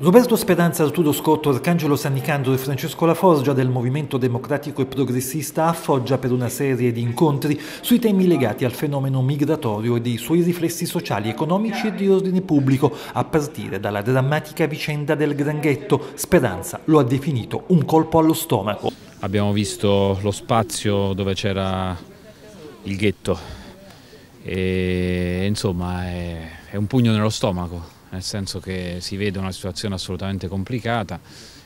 Roberto Speranza, Arturo Scotto, Arcangelo Sannicandro e Francesco Laforgia del Movimento Democratico e Progressista a Foggia per una serie di incontri sui temi legati al fenomeno migratorio e dei suoi riflessi sociali, economici e di ordine pubblico, a partire dalla drammatica vicenda del Gran Ghetto. Speranza lo ha definito un colpo allo stomaco. Abbiamo visto lo spazio dove c'era il ghetto e insomma è, è un pugno nello stomaco nel senso che si vede una situazione assolutamente complicata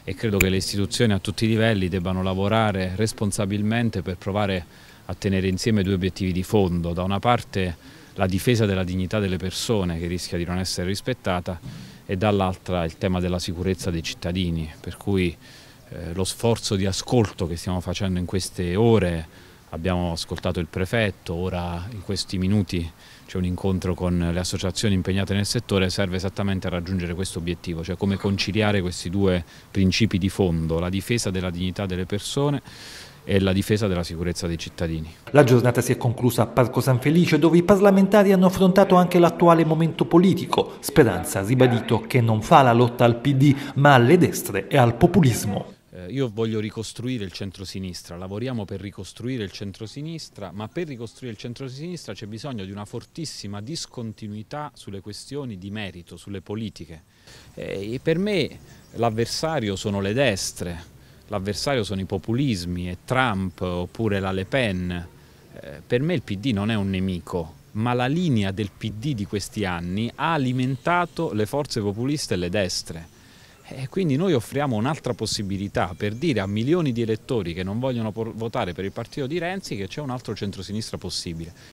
e credo che le istituzioni a tutti i livelli debbano lavorare responsabilmente per provare a tenere insieme due obiettivi di fondo, da una parte la difesa della dignità delle persone che rischia di non essere rispettata e dall'altra il tema della sicurezza dei cittadini, per cui eh, lo sforzo di ascolto che stiamo facendo in queste ore abbiamo ascoltato il prefetto, ora in questi minuti c'è un incontro con le associazioni impegnate nel settore, serve esattamente a raggiungere questo obiettivo, cioè come conciliare questi due principi di fondo, la difesa della dignità delle persone e la difesa della sicurezza dei cittadini. La giornata si è conclusa a Parco San Felice dove i parlamentari hanno affrontato anche l'attuale momento politico. Speranza ha ribadito che non fa la lotta al PD ma alle destre e al populismo io voglio ricostruire il centrosinistra, lavoriamo per ricostruire il centrosinistra, ma per ricostruire il centrosinistra c'è bisogno di una fortissima discontinuità sulle questioni di merito, sulle politiche. Eh, e per me l'avversario sono le destre, l'avversario sono i populismi, è Trump oppure la Le Pen. Eh, per me il PD non è un nemico, ma la linea del PD di questi anni ha alimentato le forze populiste e le destre. E quindi noi offriamo un'altra possibilità per dire a milioni di elettori che non vogliono votare per il partito di Renzi che c'è un altro centrosinistra possibile.